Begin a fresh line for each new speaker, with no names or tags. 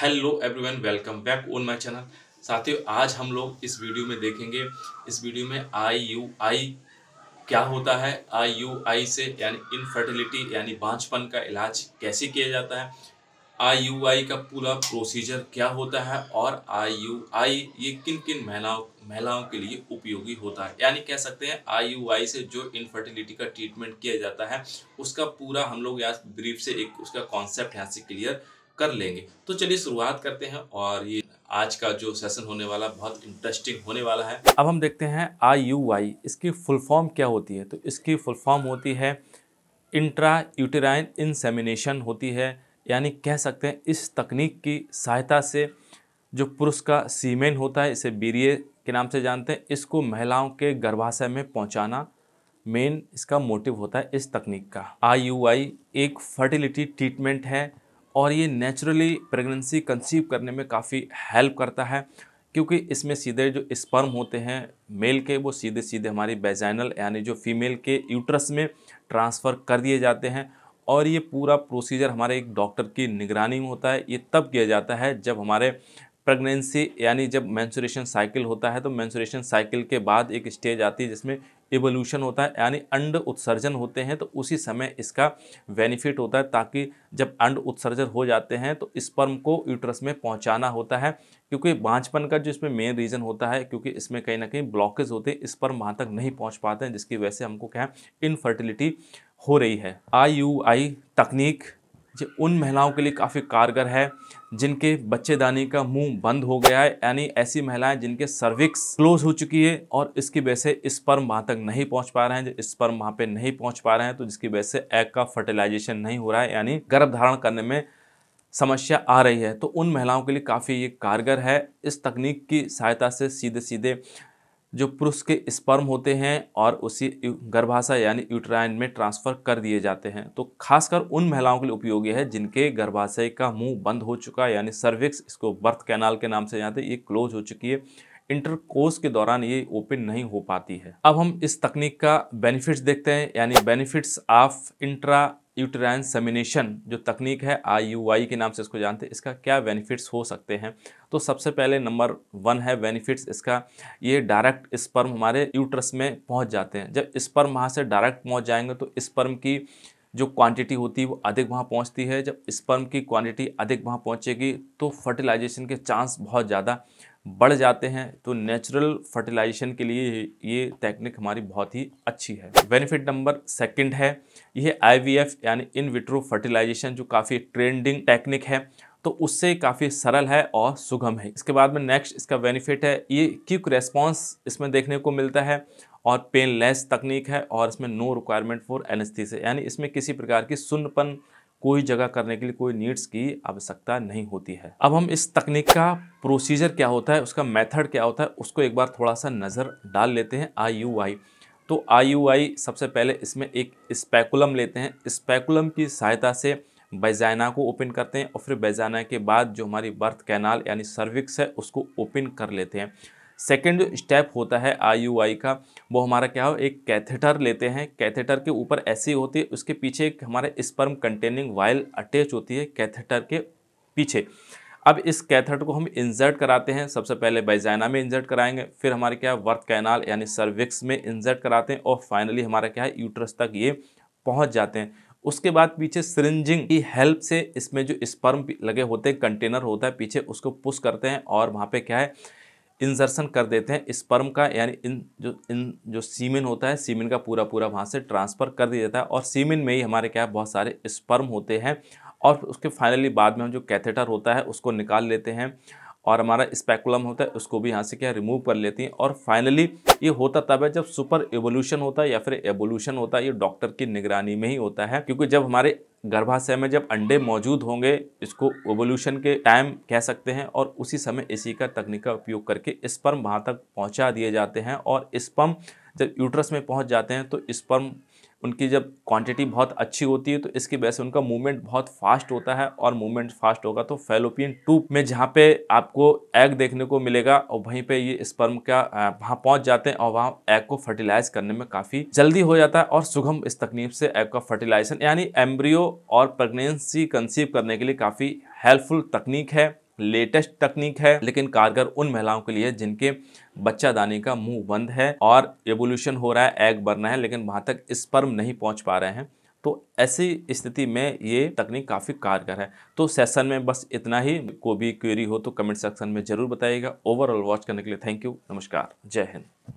hello everyone welcome back on my channel साथियों आज हम लोग इस वीडियो में देखेंगे इस वीडियो में आई यू आई क्या होता है आई यू आई से यानी इनफर्टिलिटी यानी बांझपन का इलाज कैसे किया जाता है आई यू आई का पूरा प्रोसीजर क्या होता है और आई यू आई ये किन किन महिलाओं महिलाओं के लिए उपयोगी होता है यानी कह सकते हैं आई यू आई से जो इनफर्टिलिटी का ट्रीटमेंट किया जाता है उसका पूरा हम लोग यहाँ ब्रीफ से एक उसका कॉन्सेप्ट यहाँ से क्लियर कर लेंगे तो चलिए शुरुआत करते हैं और ये आज का जो सेशन होने वाला बहुत इंटरेस्टिंग होने वाला है अब हम देखते हैं आई यू वाई इसकी फुल फॉर्म क्या होती है तो इसकी फुल फॉर्म होती है इंट्रा यूटेराइन इंसेमिनेशन होती है यानी कह सकते हैं इस तकनीक की सहायता से जो पुरुष का सीमेन होता है इसे बीरिए के नाम से जानते हैं इसको महिलाओं के गर्भाशय में पहुंचाना मेन इसका मोटिव होता है इस तकनीक का आई यू आई एक फर्टिलिटी ट्रीटमेंट है और ये नेचुरली प्रेगनेंसी कंसीव करने में काफ़ी हेल्प करता है क्योंकि इसमें सीधे जो स्पर्म होते हैं मेल के वो सीधे सीधे हमारी बेजाइनल यानी जो फीमेल के यूट्रस में ट्रांसफ़र कर दिए जाते हैं और ये पूरा प्रोसीजर हमारे एक डॉक्टर की निगरानी में होता है ये तब किया जाता है जब हमारे प्रेगनेंसी यानी जब मैंसुरेशन साइकिल होता है तो मैंसुरेशन साइकिल के बाद एक स्टेज आती है जिसमें इवोल्यूशन होता है यानी अंड उत्सर्जन होते हैं तो उसी समय इसका बेनिफिट होता है ताकि जब अंड उत्सर्जन हो जाते हैं तो स्पर्म को यूट्रस में पहुंचाना होता है क्योंकि बाँचपन का जो इसमें मेन रीज़न होता है क्योंकि इसमें कहीं ना कहीं ब्लॉकेज होते हैं स्पर्म वहाँ तक नहीं पहुँच पाते हैं जिसकी वजह से हमको क्या है इनफर्टिलिटी हो रही है आई यू आई तकनीक जो उन महिलाओं के लिए काफ़ी कारगर है जिनके बच्चेदानी का मुंह बंद हो गया है यानी ऐसी महिलाएं जिनके सर्विक्स क्लोज हो चुकी है और इसकी वजह से स्पर्म वहाँ तक नहीं पहुँच पा रहे हैं स्पर्म वहाँ पे नहीं पहुँच पा रहे हैं तो जिसकी वजह से एग का फर्टिलाइजेशन नहीं हो रहा है यानी गर्भधारण करने में समस्या आ रही है तो उन महिलाओं के लिए काफ़ी ये कारगर है इस तकनीक की सहायता से सीधे सीधे जो पुरुष के स्पर्म होते हैं और उसी गर्भाशय यानी यूट्राइन में ट्रांसफ़र कर दिए जाते हैं तो खासकर उन महिलाओं के लिए उपयोगी है जिनके गर्भाशय का मुंह बंद हो चुका है यानी सर्विक्स इसको बर्थ कैनाल के नाम से जानते हैं ये क्लोज हो चुकी है इंटरकोर्स के दौरान ये ओपन नहीं हो पाती है अब हम इस तकनीक का बेनिफिट्स देखते हैं यानी benefits of intra uterine semination जो तकनीक है आई यू आई के नाम से इसको जानते हैं इसका क्या बेनिफिट्स हो सकते हैं तो सबसे पहले नंबर वन है बेनिफिट्स इसका ये डायरेक्ट स्पर्म हमारे यूट्रस में पहुंच जाते हैं जब स्पर्म वहाँ से डायरेक्ट पहुंच जाएंगे तो स्पर्म की जो क्वांटिटी होती है वो अधिक वहाँ पहुँचती है जब स्पर्म की क्वान्टिटी अधिक वहाँ पहुँचेगी तो फर्टिलाइजेशन के चांस बहुत ज़्यादा बढ़ जाते हैं तो नेचुरल फर्टिलाइजेशन के लिए ये टेक्निक हमारी बहुत ही अच्छी है बेनिफिट नंबर सेकंड है यह आईवीएफ यानी इन विट्रो फर्टिलाइजेशन जो काफ़ी ट्रेंडिंग टेक्निक है तो उससे काफ़ी सरल है और सुगम है इसके बाद में नेक्स्ट इसका बेनिफिट है ये क्विक रेस्पॉन्स इसमें देखने को मिलता है और पेनलेस तकनीक है और इसमें नो रिक्वायरमेंट फॉर एनस्थीसिस यानी इसमें किसी प्रकार की सुन्नपन कोई जगह करने के लिए कोई नीड्स की आवश्यकता नहीं होती है अब हम इस तकनीक का प्रोसीजर क्या होता है उसका मेथड क्या होता है उसको एक बार थोड़ा सा नज़र डाल लेते हैं आई यू आई तो आई यू आई सबसे पहले इसमें एक स्पैकुलम लेते हैं स्पैकुलम की सहायता से बेजाना को ओपन करते हैं और फिर बेजाना के बाद जो हमारी बर्थ कैनाल यानी सर्विक्स है उसको ओपन कर लेते हैं सेकेंड जो स्टेप होता है आई का वो हमारा क्या हो एक कैथेटर लेते हैं कैथेटर के ऊपर ऐसी होती है उसके पीछे एक हमारे स्पर्म कंटेनिंग वायल अटैच होती है कैथेटर के पीछे अब इस कैथेटर को हम इंजर्ट कराते हैं सबसे पहले बैजाइना में इंजर्ट कराएंगे फिर हमारे क्या है वर्थ कैनाल यानी सर्विक्स में इंजर्ट कराते हैं और फाइनली हमारा क्या है यूट्रस तक ये पहुंच जाते हैं उसके बाद पीछे सरिंजिंग की हेल्प से इसमें जो स्पर्म लगे होते हैं कंटेनर होता है पीछे उसको पुश करते हैं और वहाँ पर क्या है इंसर्शन कर देते हैं स्पर्म का यानी इन जो इन जो सीमिन होता है सीमिन का पूरा पूरा वहाँ से ट्रांसफ़र कर दिया जाता है और सीमिन में ही हमारे क्या बहुत सारे स्पर्म होते हैं और उसके फाइनली बाद में हम जो कैथेटर होता है उसको निकाल लेते हैं और हमारा स्पेकुलम होता है उसको भी यहाँ से क्या रिमूव कर लेती हैं और फाइनली ये होता तब है जब सुपर एवोल्यूशन होता है या फिर एवोल्यूशन होता है ये डॉक्टर की निगरानी में ही होता है क्योंकि जब हमारे गर्भाशय में जब अंडे मौजूद होंगे इसको ओवोल्यूशन के टाइम कह सकते हैं और उसी समय इसी का तकनीक का उपयोग करके स्पर्म वहाँ तक पहुँचा दिए जाते हैं और स्पर्म जब यूट्रस में पहुँच जाते हैं तो स्पर्म उनकी जब क्वांटिटी बहुत अच्छी होती है तो इसकी वजह से उनका मूवमेंट बहुत फास्ट होता है और मूवमेंट फास्ट होगा तो फेलोपियन टूब में जहाँ पे आपको एग देखने को मिलेगा और वहीं पे ये स्पर्म का वहाँ पहुँच जाते हैं और वहाँ एग को फर्टिलाइज करने में काफ़ी जल्दी हो जाता है और सुगम इस तकनीक से एग का फर्टिलाइजेशन यानी एम्ब्रियो और प्रेगनेंसी कंसीव करने के लिए काफ़ी हेल्पफुल तकनीक है लेटेस्ट तकनीक है लेकिन कारगर उन महिलाओं के लिए जिनके बच्चा दाने का मुंह बंद है और एवोल्यूशन हो रहा है एग बढ़ रहा है लेकिन वहाँ तक स्पर्म नहीं पहुँच पा रहे हैं तो ऐसी स्थिति में ये तकनीक काफ़ी कारगर है तो सेशन में बस इतना ही कोई भी क्वेरी हो तो कमेंट सेक्शन में ज़रूर बताइएगा ओवरऑल वॉच करने के लिए थैंक यू नमस्कार जय हिंद